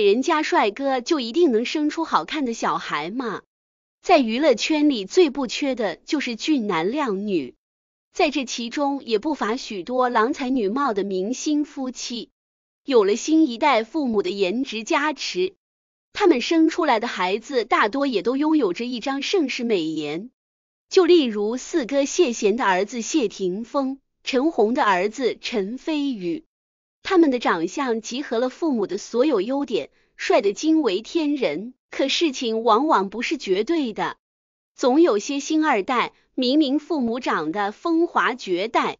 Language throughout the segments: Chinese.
人家帅哥就一定能生出好看的小孩吗？在娱乐圈里最不缺的就是俊男靓女，在这其中也不乏许多郎才女貌的明星夫妻。有了新一代父母的颜值加持，他们生出来的孩子大多也都拥有着一张盛世美颜。就例如四哥谢贤的儿子谢霆锋，陈红的儿子陈飞宇。他们的长相集合了父母的所有优点，帅的惊为天人。可事情往往不是绝对的，总有些星二代明明父母长得风华绝代，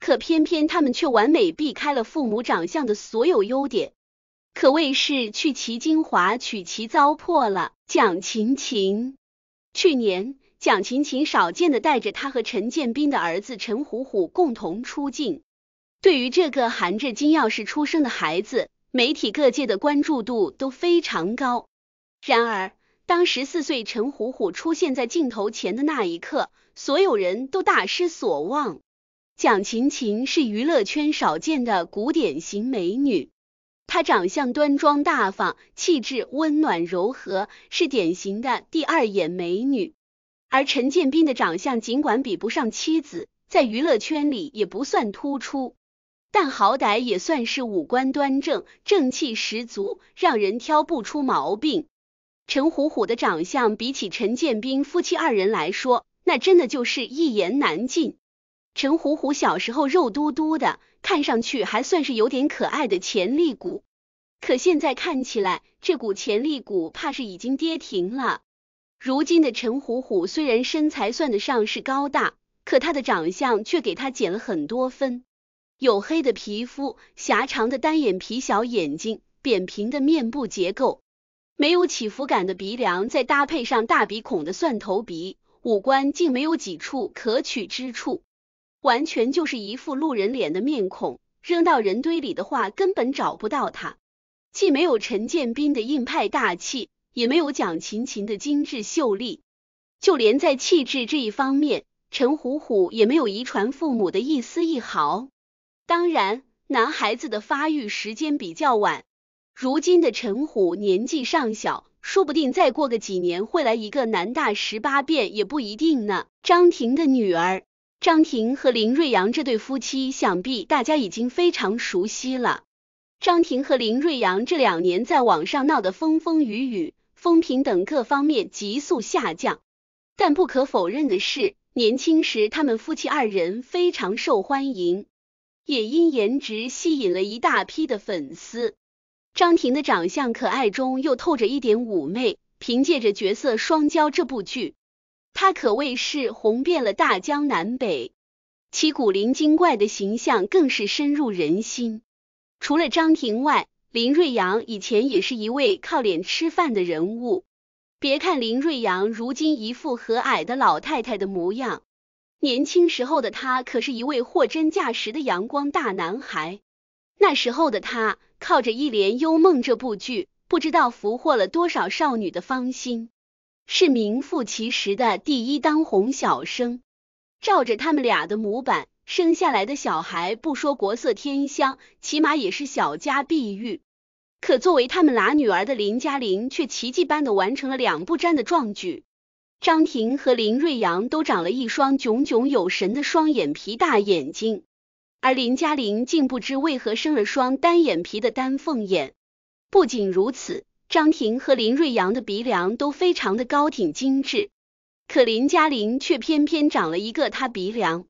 可偏偏他们却完美避开了父母长相的所有优点，可谓是去其精华，取其糟粕了。蒋勤勤，去年蒋勤勤少见的带着他和陈建斌的儿子陈虎虎共同出镜。对于这个含着金钥匙出生的孩子，媒体各界的关注度都非常高。然而，当十四岁陈虎虎出现在镜头前的那一刻，所有人都大失所望。蒋勤勤是娱乐圈少见的古典型美女，她长相端庄大方，气质温暖柔和，是典型的第二眼美女。而陈建斌的长相尽管比不上妻子，在娱乐圈里也不算突出。但好歹也算是五官端正、正气十足，让人挑不出毛病。陈虎虎的长相比起陈建斌夫妻二人来说，那真的就是一言难尽。陈虎虎小时候肉嘟嘟的，看上去还算是有点可爱的潜力股。可现在看起来，这股潜力股怕是已经跌停了。如今的陈虎虎虽然身材算得上是高大，可他的长相却给他减了很多分。黝黑的皮肤，狭长的单眼皮小眼睛，扁平的面部结构，没有起伏感的鼻梁，再搭配上大鼻孔的蒜头鼻，五官竟没有几处可取之处，完全就是一副路人脸的面孔。扔到人堆里的话，根本找不到他。既没有陈建斌的硬派大气，也没有蒋勤勤的精致秀丽，就连在气质这一方面，陈虎虎也没有遗传父母的一丝一毫。当然，男孩子的发育时间比较晚。如今的陈虎年纪尚小，说不定再过个几年会来一个男大十八变也不一定呢。张婷的女儿，张婷和林瑞阳这对夫妻，想必大家已经非常熟悉了。张婷和林瑞阳这两年在网上闹得风风雨雨，风评等各方面急速下降。但不可否认的是，年轻时他们夫妻二人非常受欢迎。也因颜值吸引了一大批的粉丝。张庭的长相可爱中又透着一点妩媚，凭借着角色双娇这部剧，她可谓是红遍了大江南北。其古灵精怪的形象更是深入人心。除了张庭外，林瑞阳以前也是一位靠脸吃饭的人物。别看林瑞阳如今一副和蔼的老太太的模样。年轻时候的他可是一位货真价实的阳光大男孩。那时候的他靠着《一帘幽梦》这部剧，不知道俘获了多少少女的芳心，是名副其实的第一当红小生。照着他们俩的模板生下来的小孩，不说国色天香，起码也是小家碧玉。可作为他们俩女儿的林嘉玲，却奇迹般的完成了两不沾的壮举。张婷和林瑞阳都长了一双炯炯有神的双眼皮大眼睛，而林嘉玲竟不知为何生了双单眼皮的丹凤眼。不仅如此，张婷和林瑞阳的鼻梁都非常的高挺精致，可林嘉玲却偏偏长了一个塌鼻梁。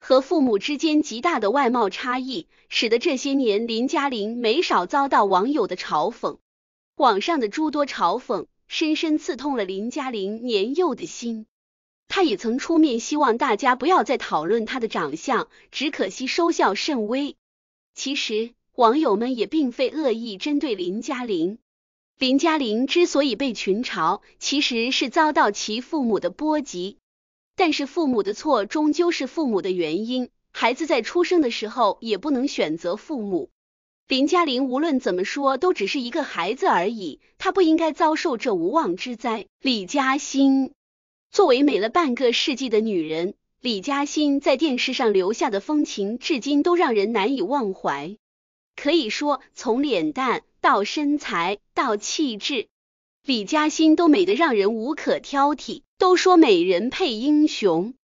和父母之间极大的外貌差异，使得这些年林嘉玲没少遭到网友的嘲讽。网上的诸多嘲讽。深深刺痛了林嘉玲年幼的心，她也曾出面希望大家不要再讨论她的长相，只可惜收效甚微。其实网友们也并非恶意针对林嘉玲，林嘉玲之所以被群嘲，其实是遭到其父母的波及，但是父母的错终究是父母的原因，孩子在出生的时候也不能选择父母。林嘉玲无论怎么说，都只是一个孩子而已，她不应该遭受这无妄之灾。李嘉欣作为美了半个世纪的女人，李嘉欣在电视上留下的风情，至今都让人难以忘怀。可以说，从脸蛋到身材到气质，李嘉欣都美得让人无可挑剔。都说美人配英雄。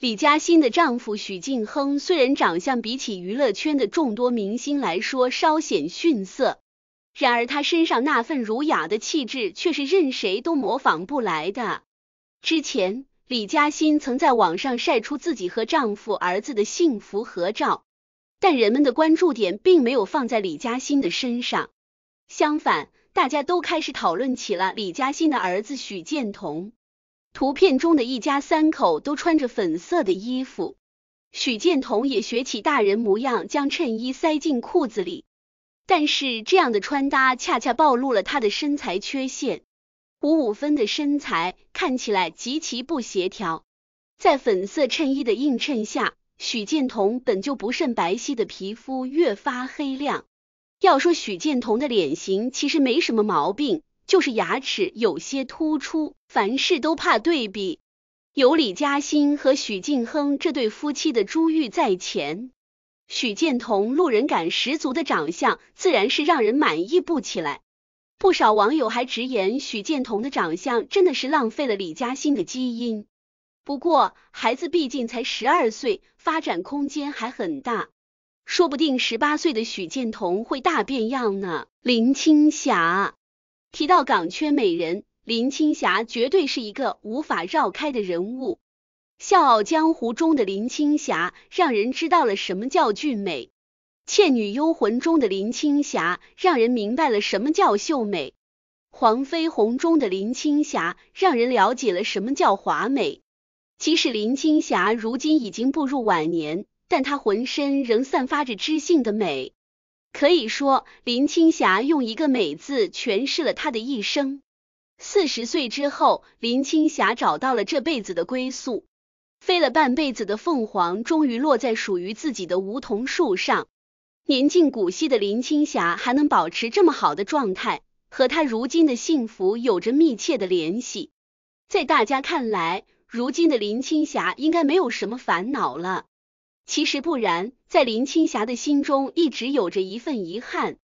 李嘉欣的丈夫许晋亨虽然长相比起娱乐圈的众多明星来说稍显逊色，然而他身上那份儒雅的气质却是任谁都模仿不来的。之前，李嘉欣曾在网上晒出自己和丈夫、儿子的幸福合照，但人们的关注点并没有放在李嘉欣的身上，相反，大家都开始讨论起了李嘉欣的儿子许建彤。图片中的一家三口都穿着粉色的衣服，许建彤也学起大人模样，将衬衣塞进裤子里。但是这样的穿搭恰恰暴露了他的身材缺陷，五五分的身材看起来极其不协调。在粉色衬衣的映衬下，许建彤本就不甚白皙的皮肤越发黑亮。要说许建彤的脸型其实没什么毛病。就是牙齿有些突出，凡事都怕对比。有李嘉欣和许晋亨这对夫妻的珠玉在前，许建彤路人感十足的长相自然是让人满意不起来。不少网友还直言，许建彤的长相真的是浪费了李嘉欣的基因。不过孩子毕竟才十二岁，发展空间还很大，说不定十八岁的许建彤会大变样呢。林青霞。提到港圈美人林青霞，绝对是一个无法绕开的人物。《笑傲江湖》中的林青霞让人知道了什么叫俊美，《倩女幽魂》中的林青霞让人明白了什么叫秀美，《黄飞鸿》中的林青霞让人了解了什么叫华美。即使林青霞如今已经步入晚年，但她浑身仍散发着知性的美。可以说，林青霞用一个“美”字诠释了她的一生。四十岁之后，林青霞找到了这辈子的归宿，飞了半辈子的凤凰，终于落在属于自己的梧桐树上。年近古稀的林青霞还能保持这么好的状态，和她如今的幸福有着密切的联系。在大家看来，如今的林青霞应该没有什么烦恼了。其实不然，在林青霞的心中一直有着一份遗憾，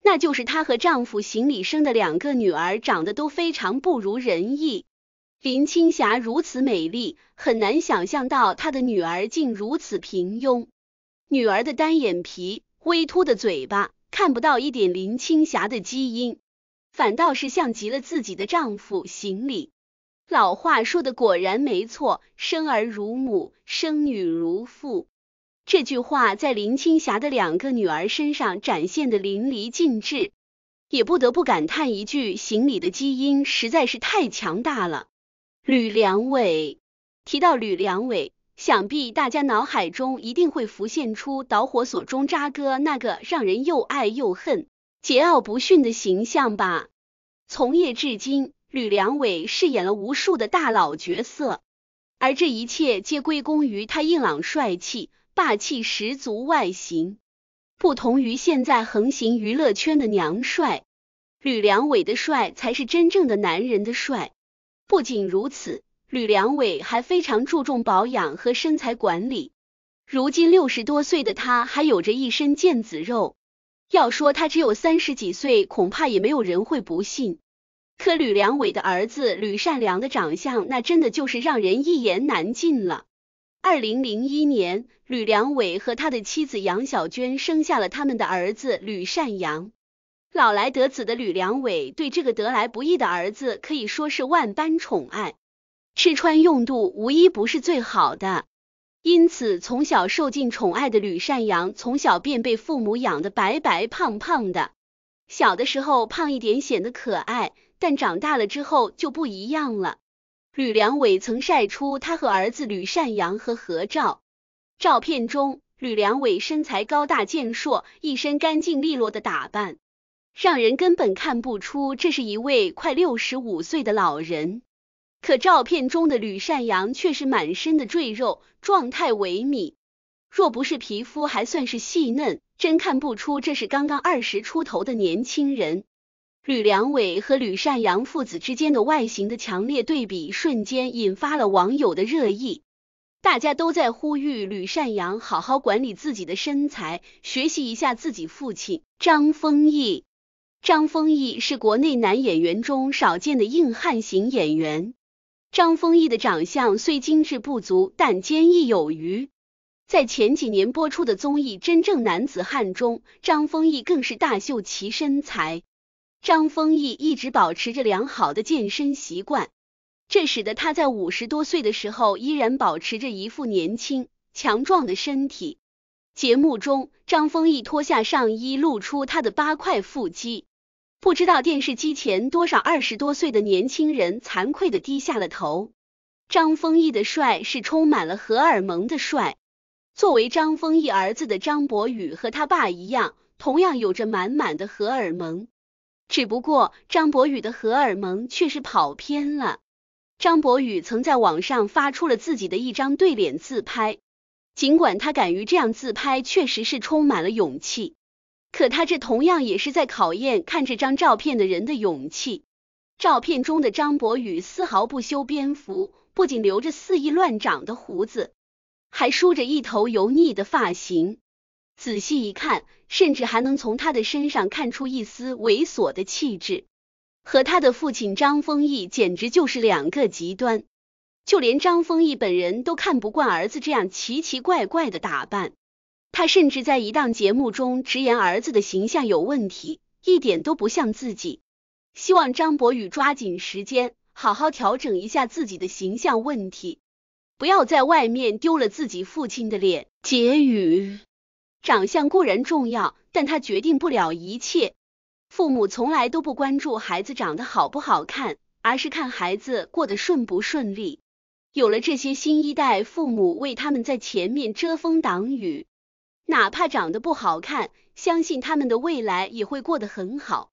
那就是她和丈夫行李生的两个女儿长得都非常不如人意。林青霞如此美丽，很难想象到她的女儿竟如此平庸。女儿的单眼皮、微凸的嘴巴，看不到一点林青霞的基因，反倒是像极了自己的丈夫行李。老话说的果然没错，生儿如母，生女如父。这句话在林青霞的两个女儿身上展现的淋漓尽致，也不得不感叹一句：行李的基因实在是太强大了。吕良伟提到吕良伟，想必大家脑海中一定会浮现出《导火索》中渣哥那个让人又爱又恨、桀骜不驯的形象吧？从业至今，吕良伟饰演了无数的大佬角色，而这一切皆归功于他硬朗帅气。霸气十足，外形不同于现在横行娱乐圈的娘帅，吕良伟的帅才是真正的男人的帅。不仅如此，吕良伟还非常注重保养和身材管理。如今六十多岁的他还有着一身腱子肉，要说他只有三十几岁，恐怕也没有人会不信。可吕良伟的儿子吕善良的长相，那真的就是让人一言难尽了。二零零一年，吕良伟和他的妻子杨小娟生下了他们的儿子吕善阳。老来得子的吕良伟对这个得来不易的儿子可以说是万般宠爱，吃穿用度无一不是最好的。因此，从小受尽宠爱的吕善阳，从小便被父母养得白白胖胖的。小的时候胖一点显得可爱，但长大了之后就不一样了。吕良伟曾晒出他和儿子吕善阳和合照，照片中吕良伟身材高大健硕，一身干净利落的打扮，让人根本看不出这是一位快六十五岁的老人。可照片中的吕善阳却是满身的赘肉，状态萎靡，若不是皮肤还算是细嫩，真看不出这是刚刚二十出头的年轻人。吕良伟和吕善阳父子之间的外形的强烈对比，瞬间引发了网友的热议。大家都在呼吁吕善阳好好管理自己的身材，学习一下自己父亲张丰毅。张丰毅是国内男演员中少见的硬汉型演员。张丰毅的长相虽精致不足，但坚毅有余。在前几年播出的综艺《真正男子汉》中，张丰毅更是大秀其身材。张丰毅一直保持着良好的健身习惯，这使得他在五十多岁的时候依然保持着一副年轻强壮的身体。节目中，张丰毅脱下上衣，露出他的八块腹肌，不知道电视机前多少二十多岁的年轻人惭愧的低下了头。张丰毅的帅是充满了荷尔蒙的帅。作为张丰毅儿子的张博宇和他爸一样，同样有着满满的荷尔蒙。只不过张博宇的荷尔蒙却是跑偏了。张博宇曾在网上发出了自己的一张对脸自拍，尽管他敢于这样自拍，确实是充满了勇气，可他这同样也是在考验看这张照片的人的勇气。照片中的张博宇丝毫不修边幅，不仅留着肆意乱长的胡子，还梳着一头油腻的发型。仔细一看，甚至还能从他的身上看出一丝猥琐的气质，和他的父亲张丰毅简直就是两个极端。就连张丰毅本人都看不惯儿子这样奇奇怪怪的打扮，他甚至在一档节目中直言儿子的形象有问题，一点都不像自己。希望张博宇抓紧时间，好好调整一下自己的形象问题，不要在外面丢了自己父亲的脸。结语。长相固然重要，但它决定不了一切。父母从来都不关注孩子长得好不好看，而是看孩子过得顺不顺利。有了这些新一代，父母为他们在前面遮风挡雨，哪怕长得不好看，相信他们的未来也会过得很好。